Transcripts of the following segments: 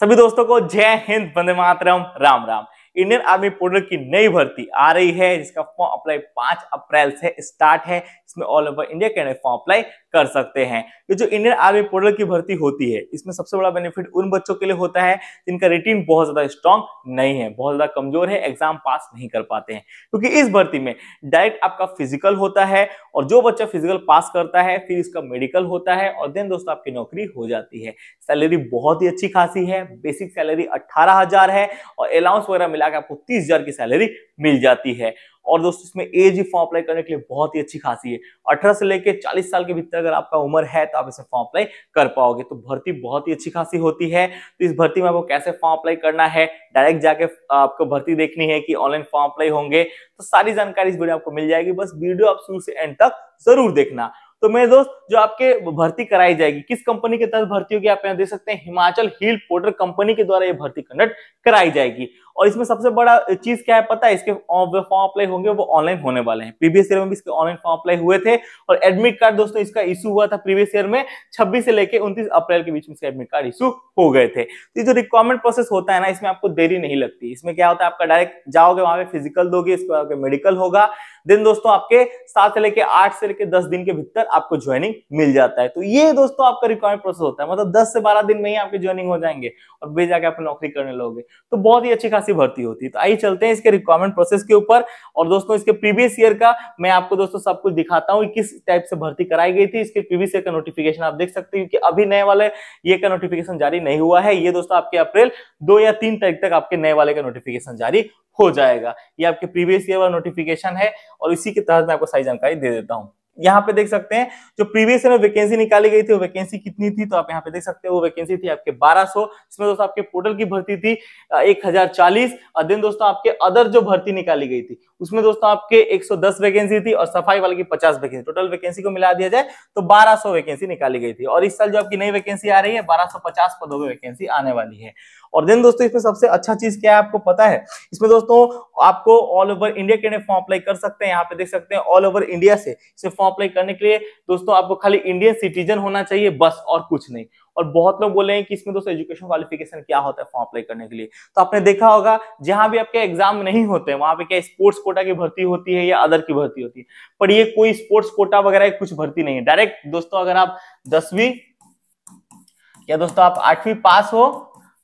सभी दोस्तों को जय हिंद वंदे मातरम Ram Ram Indian army portal की नई भर्ती आ रही है जिसका फॉर्म अप्लाई 5 अप्रैल से स्टार्ट है इसमें all over India candidate form apply कर सकते हैं ये जो इंडियन आर्मी पोर्टल की भर्ती होती है इसमें सबसे बड़ा बेनिफिट उन बच्चों के लिए होता है जिनका रिटीन बहुत ज्यादा स्ट्रांग नहीं है बहुत ज्यादा कमजोर है एग्जाम पास नहीं कर पाते हैं क्योंकि इस भर्ती में डायरेक्ट आपका फिजिकल होता है और जो बच्चा फिजिकल पास करता है फिर इसका मेडिकल होता है और देन दोस्तों आपकी नौकरी हो जाती है सैलरी बहुत ही अच्छी खासी है बेसिक सैलरी अट्ठारह है और अलाउंस वगैरह मिलाकर आपको तीस की सैलरी मिल जाती है और दोस्तों इसमें एज ही फॉर्म अप्लाई करने के लिए बहुत ही अच्छी खासी है अठारह से लेकर चालीस साल के भीतर अगर आपका उम्र है तो आप इसे फॉर्म अप्लाई कर पाओगे तो भर्ती बहुत ही अच्छी खासी होती है तो इस भर्ती में आपको कैसे फॉर्म अप्लाई करना है डायरेक्ट जाके आपको भर्ती देखनी है कि ऑनलाइन फॉर्म अप्लाई होंगे तो सारी जानकारी इस वीडियो आपको मिल जाएगी बस वीडियो आप शुरू से एंड तक जरूर देखना तो मेरे दोस्त जो आपके भर्ती कराई जाएगी किस कंपनी के तहत भर्ती होगी आप यहाँ देख सकते हैं हिमाचल हिल पोर्टर कंपनी के द्वारा ये भर्ती कंडक्ट कराई जाएगी और इसमें सबसे बड़ा चीज क्या है पता है इसके फॉर्म अप्लाई होंगे वो ऑनलाइन होने वाले हैं प्रीवियस ईयर में भी इसके ऑनलाइन फॉर्म अप्लाई हुए थे और एडमिट कार्ड दोस्तों इसका इशू हुआ था प्रीवियस ईयर में छब्बीस से लेकर उन्तीस अप्रैल के बीच में इसका एडमिट कार्ड इशू हो गए थे तो जो रिक्वायरमेंट प्रोसेस होता है ना इसमें आपको देरी नहीं लगती इसमें क्या होता है आपका डायरेक्ट जाओगे वहां पे फिजिकल दोगे इसके बाद मेडिकल होगा देन दोस्तों आपके सात से लेकर आठ से लेकर दस दिन के भीतर आपको ज्वाइनिंग मिल जाता है तो ये दोस्तों आपका रिक्वायरमेंट प्रोसेस होता है मतलब दस से बारह दिन में ही आपके ज्वाइनिंग हो जाएंगे और भेजा जाके आप नौकरी करने लोगे तो बहुत ही अच्छी से भर्ती होती है तो आइए चलते हैं इसके रिक्वायरमेंट प्रोसेस के ऊपर और दोस्तों इसके प्रीवियस ईयर का मैं आपको दोस्तों सब कुछ दिखाता हूँ किस टाइप से भर्ती कराई गई थी इसके प्रीवियस ईयर का नोटिफिकेशन आप देख सकते हैं कि अभी नए वाले ये का नोटिफिकेशन जारी नहीं हुआ है ये दोस्तों आपके अप्रैल दो या तीन तारीख तक आपके नए वाले का नोटिफिकेशन जारी हो जाएगा ये आपके प्रीवियस ईयर वाला नोटिफिकेशन है और इसी के तहत मैं आपको सारी जानकारी दे देता हूँ यहाँ पे देख सकते हैं जो प्रीवियस में वैकेंसी निकाली गई थी वो वैकेंसी कितनी थी तो आप यहाँ पे देख सकते हैं वो वैकेंसी थी आपके 1200 इसमें दोस्तों आपके पोर्टल की भर्ती थी 1040 और देन दोस्तों आपके अदर जो भर्ती निकाली गई थी उसमें दोस्तों आपके 110 वैकेंसी थी और सफाई वाले की 50 वैकेंसी टोटल वैकेंसी को मिला दिया जाए तो बारह वैकेंसी निकाली गई थी और इस साल जो आपकी नई वैकेंसी आ रही है बारह पदों में वैकेंसी आने वाली है और देन दोस्तों इसमें सबसे अच्छा चीज क्या है आपको पता है इसमें दोस्तों आपको ऑल ओवर इंडिया के लिए फॉर्म अप्लाई कर सकते हैं यहाँ पे देख सकते हैं ऑल ओवर इंडिया से इसे फॉर्म अप्लाई करने के लिए दोस्तों आपको खाली इंडियन सिटीजन होना चाहिए बस और कुछ नहीं और बहुत लोग बोले हैं कि इसमें दोस्तों एजुकेशन क्वालिफिकेशन क्या होता है फॉर्म अप्लाई करने के लिए तो आपने देखा होगा जहां भी आपके एग्जाम नहीं होते हैं वहां पे क्या स्पोर्ट्स कोटा की भर्ती होती है या अदर की भर्ती होती है पर ये कोई स्पोर्ट्स कोटा वगैरह कुछ भर्ती नहीं है डायरेक्ट दोस्तों अगर आप दसवीं या दोस्तों आप आठवीं पास हो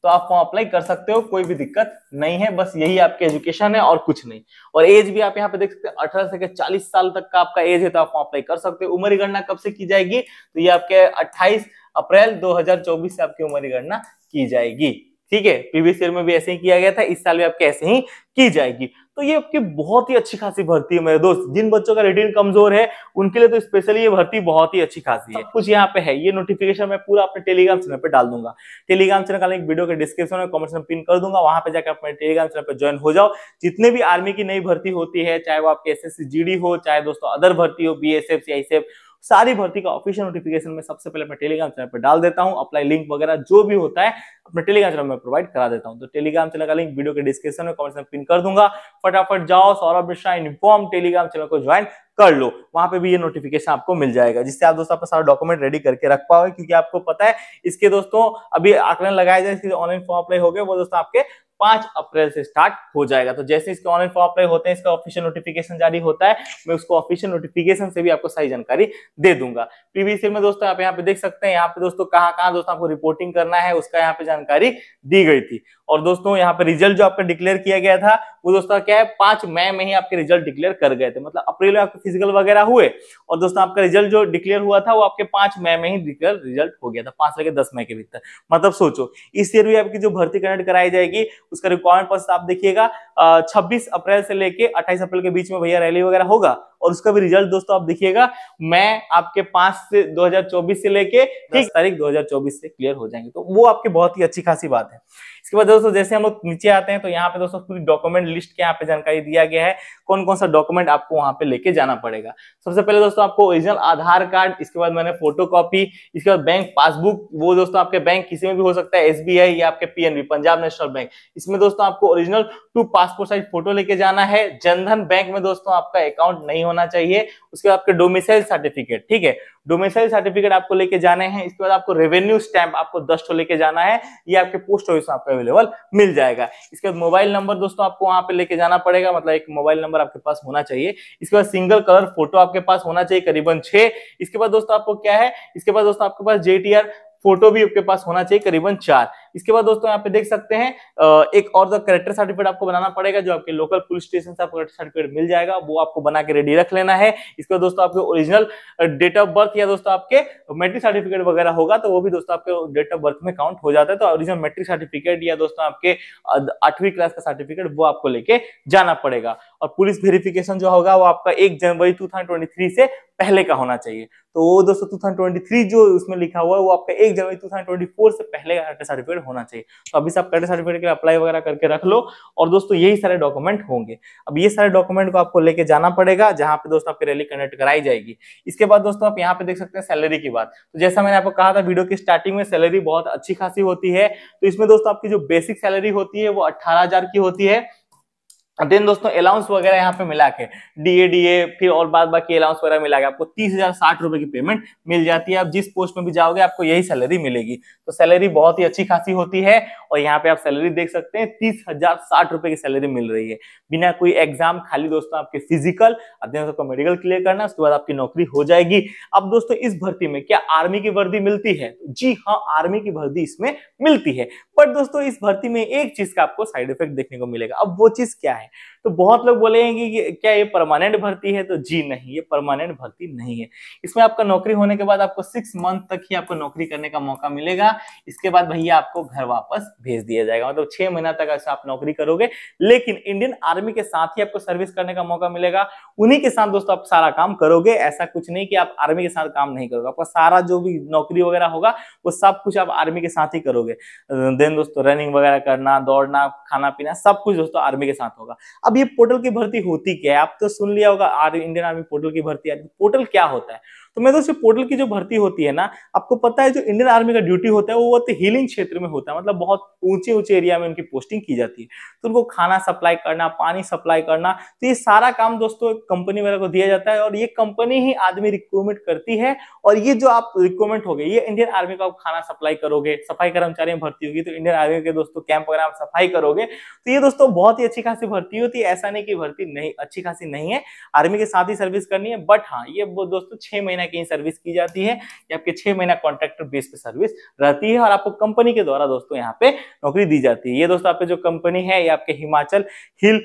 तो आप फॉर्म अप्लाई कर सकते हो कोई भी दिक्कत नहीं है बस यही आपकी एजुकेशन है और कुछ नहीं और एज भी आप यहाँ पे देख सकते हैं अठारह से चालीस साल तक का आपका एज है तो आप फॉर्म अप्लाई कर सकते हो उम्र गणना कब से की जाएगी तो ये आपके अट्ठाईस अप्रैल दो से आपकी उम्र गणना की जाएगी ठीक है प्रीवियस ईयर में भी ऐसे ही किया गया था इस साल भी आपके ऐसे ही की जाएगी तो ये आपकी बहुत ही अच्छी खासी भर्ती है मेरे दोस्त जिन बच्चों का रिटेन कमजोर है उनके लिए तो स्पेशली ये भर्ती बहुत ही अच्छी खासी है कुछ यहाँ पे है ये नोटिफिकेशन मैं पूरा अपने टेलीग्राम चैनल पर डाल दूंगा टेलीग्राम चैनल का वीडियो के डिस्क्रिप्शन में कमेंट में पिन कर दूंगा वहां पर जाकर अपने टेलीग्राम चैनल पर ज्वाइन हो जाओ जितने भी आर्मी की नई भर्ती होती है चाहे वो आपके एस एस हो चाहे दोस्तों अदर भर्ती हो बी एस एफ सारी भर्ती का ऑफिशियल नोटिफिकेशन में सबसे पहले अपने टेलीग्राम चैनल पर डाल देता हूँ अप्लाई लिंक वगैरह जो भी होता है अपने टेलीग्राम चैनल में प्रोवाइड करा देता हूँ तो टेलीग्राम चैनल का लिंक वीडियो के डिस्क्रिप्शन में कमेंट में पिन कर दूंगा फटाफट जाओ Saurabh Mishra inform Telegram channel को ज्वाइन कर लो वहां पे भी ये नोटिफिकेशन आपको मिल जाएगा जिससे आप दोस्तों अपना सारा डॉक्यूमेंट रेडी करके रख पाओगे क्योंकि आपको पता है इसके दोस्तों अभी आकलन लगाया जाए ऑनलाइन फॉर्म अप्लाई हो गए वो दोस्तों आपके पांच अप्रैल से स्टार्ट हो जाएगा तो जैसे इसके ऑनलाइन फॉर्म अप्लाई होते हैं इसका ऑफिशियल नोटिफिकेशन जारी होता है मैं उसको ऑफिशियल नोटिफिकेशन से भी आपको सारी जानकारी दे दूंगा प्रीवियस में दोस्तों आप यहाँ पे देख सकते हैं यहाँ पे दोस्तों कहाँ कहाँ दोस्तों आपको रिपोर्टिंग करना है उसका यहाँ पे जानकारी दी गई थी और दोस्तों यहाँ पे रिजल्ट जो आपका डिक्लेयर किया गया था वो दोस्तों क्या है पांच मई में ही आपके रिजल्ट डिक्लेयर कर गए थे मतलब अप्रैल में आपके फिजिकल वगैरह हुए और दोस्तों आपका रिजल्ट जो डिक्लेयर हुआ था वो आपके पांच मई में ही डिक्लेयर रिजल्ट हो गया था पांच से दस मई के भीतर मतलब सोचो इस ईयर भी आपकी जो भर्ती कनेक्ट कराई जाएगी उसका रिक्वायरमेंट पर्स आप देखिएगा छब्बीस अप्रैल से लेके अट्ठाईस अप्रैल के बीच में भैया रैली वगैरह होगा और उसका भी रिजल्ट दोस्तों आप देखिएगा मैं आपके पांच से 2024 से लेके तीस तारीख 2024 से क्लियर हो जाएंगे तो वो आपकी बहुत ही अच्छी खासी बात है इसके बाद दोस्तों जैसे हम लोग नीचे आते हैं तो यहाँ पे दोस्तों पूरी डॉक्यूमेंट लिस्ट के यहाँ पे जानकारी दिया गया है कौन कौन सा डॉक्यूमेंट आपको वहाँ पे लेके जाना पड़ेगा सबसे पहले दोस्तों आपको ओरिजिनल आधार कार्ड इसके बाद मैंने फोटो कॉपी इसके बाद बैंक पासबुक वो दोस्तों आपके बैंक किसी में भी हो सकता है एस या आपके पी पंजाब नेशनल बैंक इसमें दोस्तों आपको original two passport size photo लेके जाना है जनधन बैंक में दोस्तों आपका अकाउंट नहीं होना चाहिए उसके बाद आपके डोमिसाइल सर्टिफिकेट ठीक है डोमिसाइल सर्टिफिकेट आपको लेके जाने हैं इसके बाद आपको रेवेन्यू स्टैंप आपको दस्ट लेके जाना है ये आपके पोस्ट ऑफिस आपका अवेलेबल मिल जाएगा इसके बाद मोबाइल नंबर दोस्तों आपको वहां पे लेके जाना पड़ेगा मतलब एक मोबाइल नंबर आपके पास होना चाहिए इसके बाद सिंगल कलर फोटो आपके पास होना चाहिए करीबन छह इसके बाद दोस्तों आपको क्या है इसके बाद दोस्तों आपके पास जेटीआर फोटो भी आपके पास होना चाहिए करीबन चार इसके बाद दोस्तों यहाँ पे देख सकते हैं एक और करेक्टर सर्टिफिकेट आपको बनाना पड़ेगा जो आपके लोकल पुलिस स्टेशन से आपको करेक्टर सर्टिफिकेट मिल जाएगा वो आपको बना के रेडी रख लेना है इसके बाद दोस्तों आपके ओरिजिनल डेट ऑफ बर्थ या दोस्तों आपके मेट्रिक सर्टिफिकेट वगैरह होगा तो वो भी दोस्तों आपके डेट ऑफ बर्थ में काउंट हो जाता है तो ओरिजिनल मेट्रिक सर्टिफिकेट या दोस्तों आपके आठवीं क्लास का सर्टिफिकेट वो आपको लेके जाना पड़ेगा और पुलिस वेरिफिकेशन जो होगा वो आपका एक जनवरी टू से पहले का होना चाहिए तो वो दोस्तों 2023 जो उसमें लिखा हुआ है वो आपका एक जनवरी 2024 से पहले का सर्टिफिकेट सर्टिफिकेट होना चाहिए तो अभी से आप करंट सर्टिफिकेट के लिए अप्लाई वगैरह करके रख लो और दोस्तों यही सारे डॉक्यूमेंट होंगे अब ये सारे डॉक्यूमेंट को आपको लेके जाना पड़ेगा जहां पे दोस्तों आपकी रैली कंडक्ट कराई जाएगी इसके बाद दोस्तों आप यहाँ पे देख सकते हैं सैलरी की बात तो जैसा मैंने आपको कहा था वीडियो की स्टार्टिंग में सैलरी बहुत अच्छी खासी होती है तो इसमें दोस्तों आपकी जो बेसिक सैलरी होती है वो अट्ठारह की होती है देन दोस्तों अलाउंस वगैरह यहाँ पे मिला के डीए डीए फिर और बाद बाकी अलाउंस वगैरह मिला के आपको तीस हजार साठ रुपए की पेमेंट मिल जाती है आप जिस पोस्ट में भी जाओगे आपको यही सैलरी मिलेगी तो सैलरी बहुत ही अच्छी खासी होती है और यहाँ पे आप सैलरी देख सकते हैं तीस हजार साठ रुपए की सैलरी मिल रही है बिना कोई एग्जाम खाली दोस्तों आपके फिजिकल अध्ययन सबको मेडिकल क्लियर करना उसके बाद आपकी नौकरी हो जाएगी अब दोस्तों इस भर्ती में क्या आर्मी की वर्दी मिलती है जी हाँ आर्मी की वर्दी इसमें मिलती है बट दोस्तों इस भर्ती में एक चीज का आपको साइड इफेक्ट देखने को मिलेगा अब वो चीज क्या है तो बहुत लोग बोलेंगे कि क्या ये परमानेंट भर्ती है तो जी नहीं ये परमानेंट भर्ती नहीं है इसमें आपका नौकरी होने के बाद आपको सिक्स मंथ तक ही आपको नौकरी करने का मौका मिलेगा इसके बाद भैया आपको घर वापस भेज दिया जाएगा मतलब छह महीना तक ऐसा आप नौकरी करोगे लेकिन इंडियन आर्मी के साथ ही आपको सर्विस करने का मौका मिलेगा उन्हीं के साथ दोस्तों आप सारा काम करोगे ऐसा कुछ नहीं कि आप आर्मी के साथ काम नहीं करोगे आपका सारा जो भी नौकरी वगैरह होगा वो सब कुछ आप आर्मी के साथ ही करोगे देन दोस्तों रनिंग वगैरह करना दौड़ना खाना पीना सब कुछ दोस्तों आर्मी के साथ होगा होगा अब ये पोर्टल की भर्ती होती क्या है आप तो सुन लिया होगा आर्मी इंडियन आर्मी पोर्टल की भर्ती आती पोर्टल क्या होता है तो दोस्तों पोर्टल की जो भर्ती होती है ना आपको पता है जो इंडियन आर्मी का ड्यूटी होता है वो बहुत हिलिंग क्षेत्र में होता है मतलब बहुत ऊंचे ऊंचे एरिया में उनकी पोस्टिंग की जाती है तो उनको खाना सप्लाई करना पानी सप्लाई करना तो ये सारा काम दोस्तों कंपनी वगैरह को दिया जाता है और ये कंपनी ही आदमी रिक्रूटमेंट करती है और ये जो आप रिक्रूटमेंट हो गए ये इंडियन आर्मी को आप खाना सप्लाई करोगे सफाई कर्मचारी में भर्ती होगी तो इंडियन आर्मी के दोस्तों कैंप वगैरह आप सफाई करोगे तो ये दोस्तों बहुत ही अच्छी खासी भर्ती होती है ऐसा नहीं की भर्ती नहीं अच्छी खासी नहीं है आर्मी के साथ ही सर्विस करनी है बट हाँ ये दोस्तों छह महीने ना कहीं सर्विस की जाती है या आपके छह महीना कॉन्ट्रैक्टर बेस पे सर्विस रहती है और आपको कंपनी के द्वारा दोस्तों यहाँ पे नौकरी दी जाती है ये दोस्तों आपकी जो कंपनी है ये आपके हिमाचल हिल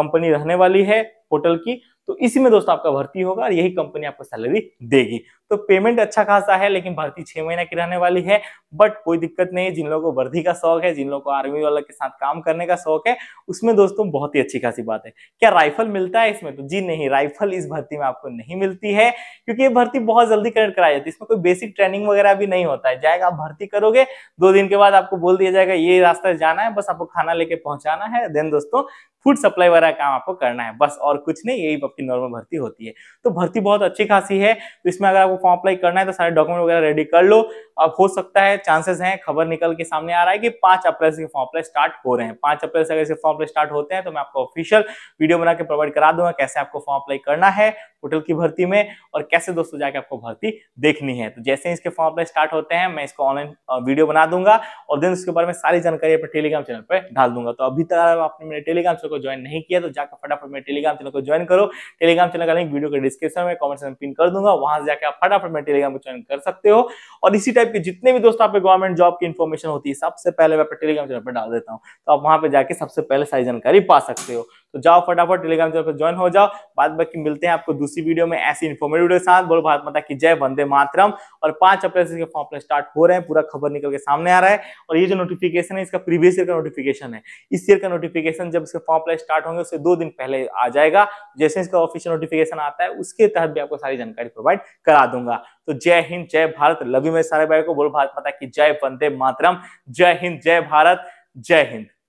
कंपनी रहने वाली है होटल की तो इसी में दोस्तों आपका भर्ती होगा और यही कंपनी आपको सैलरी देगी तो पेमेंट अच्छा खासा है लेकिन भर्ती छह महीना की रहने वाली है बट कोई दिक्कत नहीं जिन लोगों को भर्ती का शौक है जिन लोगों को आर्मी वाला के साथ काम करने का शौक है उसमें दोस्तों बहुत ही अच्छी खासी बात है क्या राइफल मिलता है इसमें तो जी नहीं राइफल इस भर्ती में आपको नहीं मिलती है क्योंकि ये भर्ती बहुत जल्दी कनेक्ट कराई जाती है इसमें कोई बेसिक ट्रेनिंग वगैरह भी नहीं होता है जाएगा आप भर्ती करोगे दो दिन के बाद आपको बोल दिया जाएगा ये रास्ता जाना है बस आपको खाना लेके पहुंचाना है देन दोस्तों फूड सप्लाई वाला काम आपको करना है बस और कुछ नहीं यही आपकी नॉर्मल भर्ती होती है तो भर्ती बहुत अच्छी खासी है तो इसमें अगर आपको फॉर्म अप्लाई करना है तो सारे डॉक्यूमेंट वगैरह रेडी कर लो अब हो सकता है चांसेस हैं खबर निकल के सामने आ रहा है कि पांच अप्रैल से फॉर्म अप्लाई स्टार्ट हो रहे हैं पांच अप्रैल से अगर इसके फॉर्म अप्लाई स्टार्ट होते हैं तो मैं आपको ऑफिशियल वीडियो बना के प्रोवाइड करा दूंगा कैसे आपको फॉर्म अप्लाई करना है होटल की भर्ती में और कैसे दोस्तों जाके आपको भर्ती देखनी है तो जैसे इसके फॉर्म अप्लाई स्टार्ट होते हैं मैं इसको ऑनलाइन वीडियो बना दूंगा और देन उसके बारे में सारी जानकारी अपने टेलीग्राम चैनल पर डाल दूंगा तो अभी तक आपने मेरे टेलीग्राम चैनल को ज्वाइन नहीं किया तो जाकर फटाफट मेरे टेलीग्राम चैनल को ज्वाइन करो टेलीग्राम चैनल का लिंक वीडियो के डिस्क्रिप्शन में कॉमेंट में पिन कर दूंगा वहां से जाकर आप फटाफट मेरे टेलीग्राम को ज्वाइन कर सकते हो और इसी टाइप के जितने भी दोस्तों आपके गवर्नमेंट जॉब की इन्फॉर्मेशन होती है सबसे पहले मैं टेलीग्राम चैनल पर डाल देता हूँ तो आप वहां पर जाकर सबसे पहले सारी जानकारी पा सकते हो तो जाओ फटाफट टेलीग्राम चैनल पर ज्वाइन हो जाओ बाद बाकी मिलते हैं आपको दूसरी वीडियो में ऐसी इन्फॉर्मेटिव के साथ बोलो भारत माता की जय वंदे मातरम और पांच अप्रैल से फॉर्म अपने स्टार्ट हो रहे हैं पूरा खबर निकल के सामने आ रहा है और ये जो नोटिफिकेशन है इसका प्रीवियस ईयर का नोटिफिकेशन है इस ईयर का नोटिफिकेशन जब इसके फॉर्म अप्लाई स्टार्ट होंगे उससे दो दिन पहले आ जाएगा जैसे इसका ऑफिशियल नोटिफिकेशन आता है उसके तहत भी आपको सारी जानकारी प्रोवाइड करा दूंगा तो जय हिंद जय भारत लवी मेरे सारे भाई को बोलो भारत माता की जय वंदे मातरम जय हिंद जय भारत जय हिंद